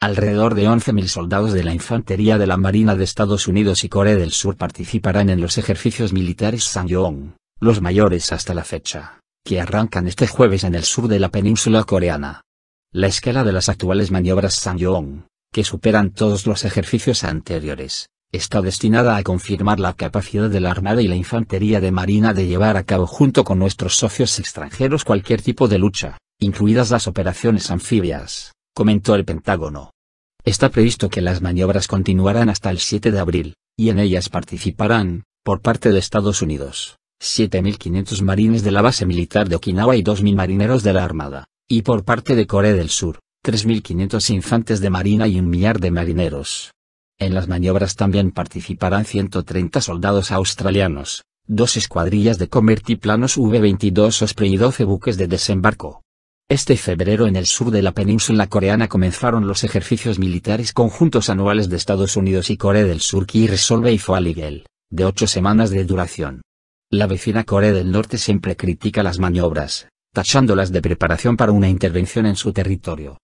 Alrededor de 11.000 soldados de la Infantería de la Marina de Estados Unidos y Corea del Sur participarán en los ejercicios militares Sangyong, los mayores hasta la fecha, que arrancan este jueves en el sur de la península coreana. La escala de las actuales maniobras Sangyong, que superan todos los ejercicios anteriores, está destinada a confirmar la capacidad de la Armada y la Infantería de Marina de llevar a cabo junto con nuestros socios extranjeros cualquier tipo de lucha, incluidas las operaciones anfibias comentó el Pentágono. Está previsto que las maniobras continuarán hasta el 7 de abril, y en ellas participarán, por parte de Estados Unidos, 7.500 marines de la base militar de Okinawa y 2.000 marineros de la Armada, y por parte de Corea del Sur, 3.500 infantes de marina y un millar de marineros. En las maniobras también participarán 130 soldados australianos, dos escuadrillas de convertiplanos V-22 Osprey y 12 buques de desembarco. Este febrero en el sur de la península coreana comenzaron los ejercicios militares conjuntos anuales de Estados Unidos y Corea del Sur que resolve y Ligel, de ocho semanas de duración. La vecina Corea del Norte siempre critica las maniobras, tachándolas de preparación para una intervención en su territorio.